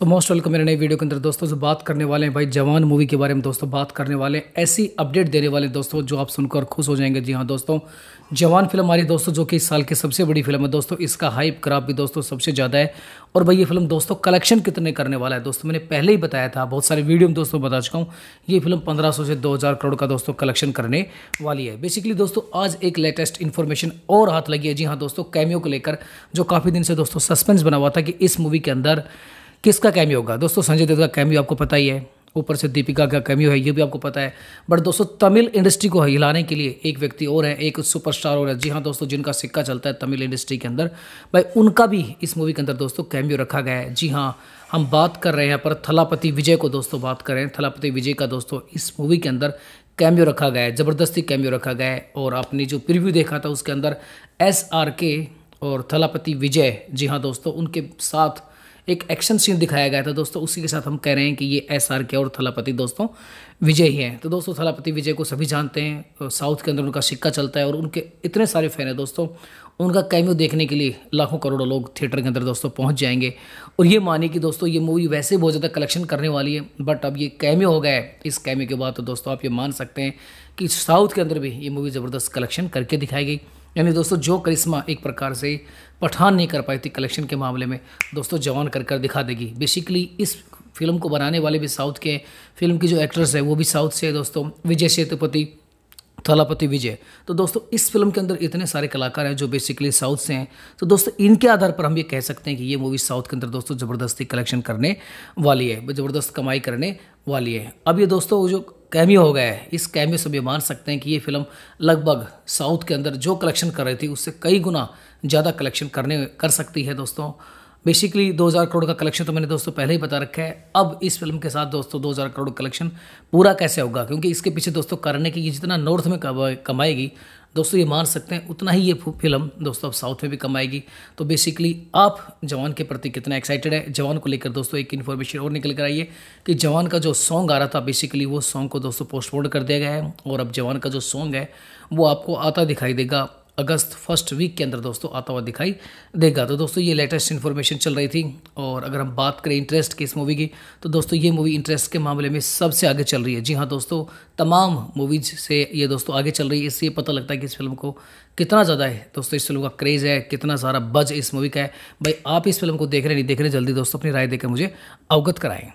तो most welcome मेरे नए वीडियो के अंदर दोस्तों से बात करने वाले हैं भाई जवान मूवी के बारे में दोस्तों बात करने वाले हैं ऐसी अपडेट देने वाले दोस्तों जो आप सुनकर खुश हो जाएंगे जी हाँ दोस्तों जवान फिल्म हमारी दोस्तों जो कि इस साल की सबसे बड़ी फिल्म है दोस्तों इसका हाइप क्राफ भी दोस्तों सबसे ज़्यादा है और भाई ये फिल्म दोस्तों कलेक्शन कितने करने वाला है दोस्तों मैंने पहले ही बताया था बहुत सारे वीडियो में दोस्तों बता चुका हूँ ये फिल्म 1500 से 2000 करोड़ का दोस्तों कलेक्शन करने वाली है बेसिकली दोस्तों आज एक लेटेस्ट इन्फॉर्मेशन और हाथ लगी है जी हाँ दोस्तों कैमियो को लेकर जो काफ़ी दिन से दोस्तों सस्पेंस बना हुआ था कि इस मूवी के अंदर किसका कैमियो होगा दोस्तों संजय दत्त का कैमियो आपको पता ही है ऊपर से दीपिका का कैमियो है ये भी आपको पता है बट दोस्तों तमिल इंडस्ट्री को हिलाने के लिए एक व्यक्ति और है एक सुपरस्टार और है जी हाँ दोस्तों जिनका सिक्का चलता है तमिल इंडस्ट्री के अंदर भाई उनका भी इस मूवी के अंदर दोस्तों कैमियो रखा गया है जी हाँ हम बात कर रहे हैं पर थलापति विजय को दोस्तों बात कर रहे हैं थलापति विजय का दोस्तों इस मूवी के अंदर कैमियो रखा गया है ज़बरदस्ती कैमियो रखा गया है और आपने जो प्रिव्यू देखा था उसके अंदर एस आर के और थलापति विजय जी हाँ दोस्तों उनके साथ एक एक्शन सीन दिखाया गया था दोस्तों उसी के साथ हम कह रहे हैं कि ये एस आर के और थलापति दोस्तों विजय ही हैं तो दोस्तों थलापति विजय को सभी जानते हैं साउथ के अंदर उनका सिक्का चलता है और उनके इतने सारे फैन हैं दोस्तों उनका कैम्यू देखने के लिए लाखों करोड़ों लोग थिएटर के अंदर दोस्तों पहुंच जाएंगे और ये माने कि दोस्तों ये मूवी वैसे बहुत ज़्यादा कलेक्शन करने वाली है बट अब ये कैम्यू हो गया है इस कैम्यू के बाद तो दोस्तों आप ये मान सकते हैं कि साउथ के अंदर भी ये मूवी ज़बरदस्त कलेक्शन करके दिखाई गई यानी दोस्तों जो करिश्मा एक प्रकार से पठान नहीं कर पाई थी कलेक्शन के मामले में दोस्तों जवान कर कर दिखा देगी बेसिकली इस फिल्म को बनाने वाले भी साउथ के फिल्म की जो एक्टर्स है वो भी साउथ से है दोस्तों विजय सेतुपति थलापति विजय तो दोस्तों इस फिल्म के अंदर इतने सारे कलाकार हैं जो बेसिकली साउथ से हैं तो दोस्तों इनके आधार पर हम ये कह सकते हैं कि ये मूवी साउथ के अंदर दोस्तों ज़बरदस्ती कलेक्शन करने वाली है ज़बरदस्त कमाई करने वाली है अब ये दोस्तों जो कैमियो हो गया है इस कैमियो से भी मान सकते हैं कि ये फिल्म लगभग साउथ के अंदर जो कलेक्शन कर रही थी उससे कई गुना ज़्यादा कलेक्शन करने कर सकती है दोस्तों बेसिकली 2000 करोड़ का कलेक्शन तो मैंने दोस्तों पहले ही बता रखा है अब इस फिल्म के साथ दोस्तों 2000 करोड़ कलेक्शन पूरा कैसे होगा क्योंकि इसके पीछे दोस्तों करने की ये जितना नॉर्थ में कमाएगी दोस्तों ये मान सकते हैं उतना ही ये फिल्म दोस्तों अब साउथ में भी कम आएगी तो बेसिकली आप जवान के प्रति कितना एक्साइटेड है जवान को लेकर दोस्तों एक इन्फॉर्मेशन और निकल कर आई है कि जवान का जो सॉन्ग आ रहा था बेसिकली वो सॉन्ग को दोस्तों पोस्टपोन कर दिया गया है और अब जवान का जो सॉन्ग है वो आपको आता दिखाई देगा अगस्त फर्स्ट वीक के अंदर दोस्तों आता हुआ दिखाई देगा तो दोस्तों ये लेटेस्ट इन्फॉर्मेशन चल रही थी और अगर हम बात करें इंटरेस्ट की इस मूवी की तो दोस्तों ये मूवी इंटरेस्ट के मामले में सबसे आगे चल रही है जी हाँ दोस्तों तमाम मूवीज से ये दोस्तों आगे चल रही है इससे पता लगता है कि इस फिल्म को कितना ज़्यादा है दोस्तों इस फिल्म का क्रेज़ है कितना सारा बज इस मूवी का है भाई आप इस फिल्म को देख रहे नहीं देख रहे जल्दी दोस्तों अपनी राय देकर मुझे अवगत कराएँ